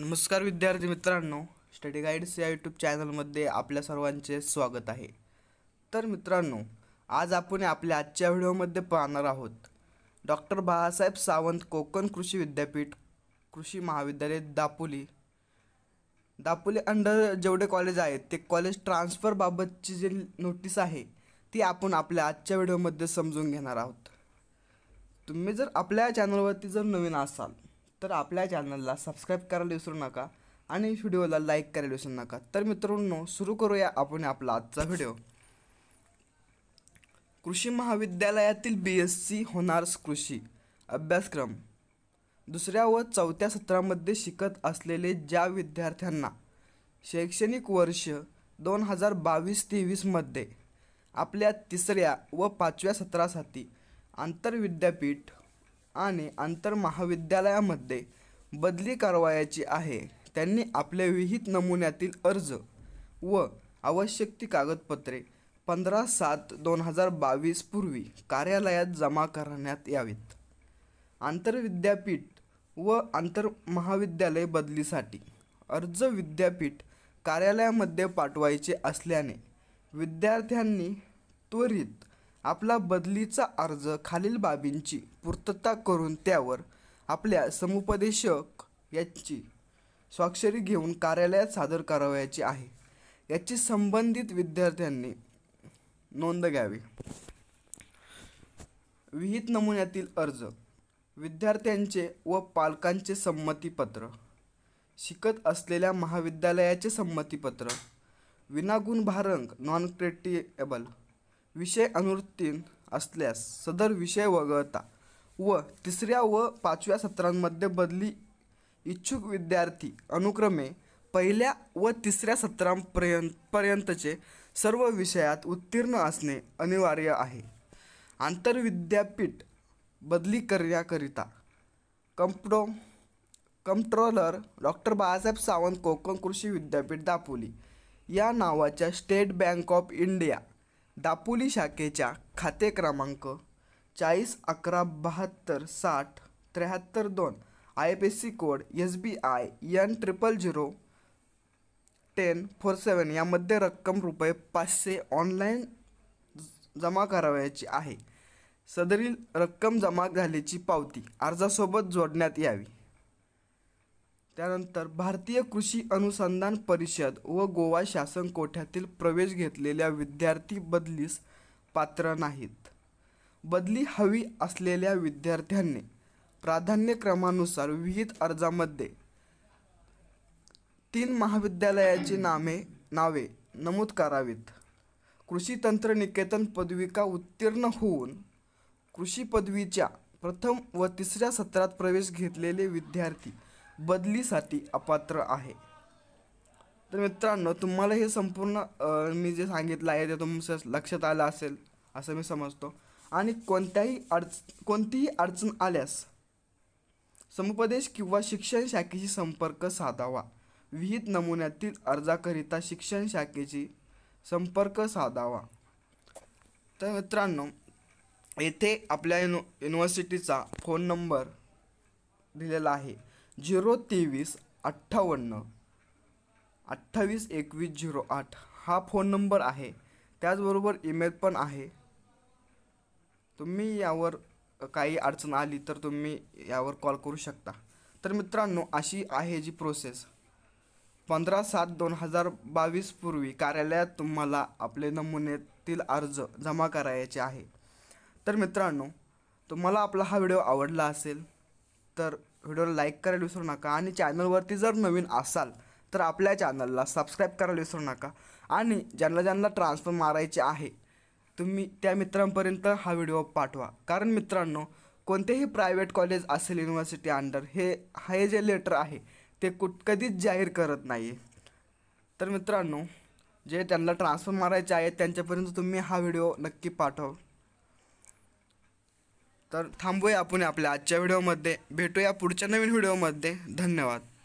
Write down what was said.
नमस्कार विद्यार्थी मित्रांनो स्टडी गाईड्स या यूट्यूब चॅनलमध्ये आपल्या सर्वांचे स्वागत आहे तर मित्रांनो आज आपण आपल्या आजच्या व्हिडिओमध्ये पाहणार आहोत डॉक्टर बाळासाहेब सावंत कोकण कृषी विद्यापीठ कृषी महाविद्यालय दापोली दापोली अंडर जेवढे कॉलेज आहेत ते कॉलेज ट्रान्सफरबाबतची जी नोटीस आहे ती आपण आपल्या आजच्या व्हिडिओमध्ये समजून घेणार आहोत तुम्ही जर आपल्या चॅनलवरती जर नवीन असाल तर आपल्या चॅनलला सबस्क्राईब करायला विसरू नका आणि व्हिडिओला लाईक करायला विसरू नका तर मित्रांनो सुरू करूया आपण आपला आजचा व्हिडिओ कृषी महाविद्यालयातील बी एस सी होणार्स कृषी अभ्यासक्रम दुसऱ्या व चौथ्या सत्रामध्ये शिकत असलेले ज्या विद्यार्थ्यांना शैक्षणिक वर्ष दोन हजार बावीस तेवीसमध्ये आपल्या तिसऱ्या व पाचव्या सत्रासाठी आंतरविद्यापीठ आणि आंतरमहाविद्यालयामध्ये बदली करवायची आहे त्यांनी आपल्या विहित नमुन्यातील अर्ज व आवश्यक ती कागदपत्रे पंधरा सात दोन हजार बावीस पूर्वी कार्यालयात जमा करण्यात यावीत आंतरविद्यापीठ व आंतरमहाविद्यालय बदलीसाठी अर्ज विद्यापीठ कार्यालयामध्ये पाठवायचे असल्याने विद्यार्थ्यांनी त्वरित आपला बदलीचा अर्ज खालील बाबींची पूर्तता करून त्यावर आपल्या समुपदेशक यांची स्वाक्षरी घेऊन कार्यालयात सादर करावयाची आहे याची संबंधित विद्यार्थ्यांनी नोंद घ्यावी विहित नमुन्यातील अर्ज विद्यार्थ्यांचे व पालकांचे संमतीपत्र शिकत असलेल्या महाविद्यालयाचे संमतीपत्र विनागुण भारंग नॉन क्रेटिएबल विषय अनुवृत्तीन असल्यास सदर विषय वगळता व तिसऱ्या व पाचव्या सत्रांमध्ये बदली इच्छुक विद्यार्थी अनुक्रमे पहिल्या व तिसऱ्या सत्रांपर्यंत पर्यंतचे सर्व विषयात उत्तीर्ण असणे अनिवार्य आहे आंतरविद्यापीठ बदली करण्याकरिता कंप्टो कंप्ट्रोलर डॉक्टर बाळासाहेब सावंत कोकण कृषी विद्यापीठ दापोली या नावाच्या State Bank of India Dapoli शाखेच्या खाते क्रमांक चाळीस अकरा बहात्तर साठ त्र्याहत्तर दोन I P C code S B I N triple zero ten four seven यामध्ये रक्कम रुपये पाचशे ऑनलाईन जमा करावयाची आहे सदरील रक्कम जमा झाल्याची पावती अर्जासोबत जोडण्यात यावी त्यानंतर भारतीय कृषी अनुसंधान परिषद व गोवा शासन कोठ्यातील प्रवेश घेतलेल्या विद्यार्थी बदलीस पात्र नाहीत बदली हवी असलेल्या विद्यार्थ्यांनी प्राधान्यक्रमानुसार विहित अर्जामध्ये तीन महाविद्यालयाची नामे नावे नमूद करावीत कृषी तंत्रनिकेतन पदविका उत्तीर्ण होऊन कृषी पदवीच्या प्रथम व तिसऱ्या सत्रात प्रवेश घेतलेले विद्यार्थी बदलीसाठी अपात्र आहे तर मित्रांनो तुम्हाला हे संपूर्ण मी जे सांगितलं आहे ते तुमचं लक्षात आलं असेल असं मी समजतो आणि कोणत्याही अडच कोणतीही अडचण आल्यास समुपदेश किंवा शिक्षण शाखेशी संपर्क साधावा विहित नमुन्यातील अर्जाकरिता शिक्षण शाखेशी संपर्क साधावा तर मित्रांनो येथे आपल्या युनु युनिव्हर्सिटीचा फोन नंबर दिलेला आहे झिरो तेवीस अठ्ठावन्न अठ्ठावीस एकवीस झिरो आठ हा फोन नंबर आहे त्याचबरोबर ईमेल पण आहे तुम्ही यावर काही अडचण आली तर तुम्ही यावर कॉल करू शकता तर मित्रांनो अशी आहे जी प्रोसेस पंधरा सात दोन हजार बावीसपूर्वी पूर्वी कार्यालयात तुम्हाला आपले नमुन्यातील अर्ज जमा करायचे आहे तर मित्रांनो तुम्हाला आपला हा व्हिडिओ आवडला असेल तर व्हिडिओला लाईक करायला विसरू नका आणि चॅनलवरती जर नवीन असाल तर आपल्या चॅनलला सबस्क्राईब करायला विसरू नका आणि ज्यांना ज्यांना ट्रान्सफर मारायचे आहे तुम्ही त्या मित्रांपर्यंत हा व्हिडिओ पाठवा कारण मित्रांनो कोणतेही प्रायव्हेट कॉलेज असेल युनिव्हर्सिटी अंडर हे हे जे लेटर आहे ते कुठ कधीच जाहीर करत नाही तर मित्रांनो जे त्यांना ट्रान्सफर मारायचे आहे त्यांच्यापर्यंत तुम्ही हा व्हिडिओ नक्की पाठवा तर थांबूया आपण आपल्या आजच्या व्हिडिओमध्ये भेटूया पुढच्या नवीन व्हिडिओमध्ये धन्यवाद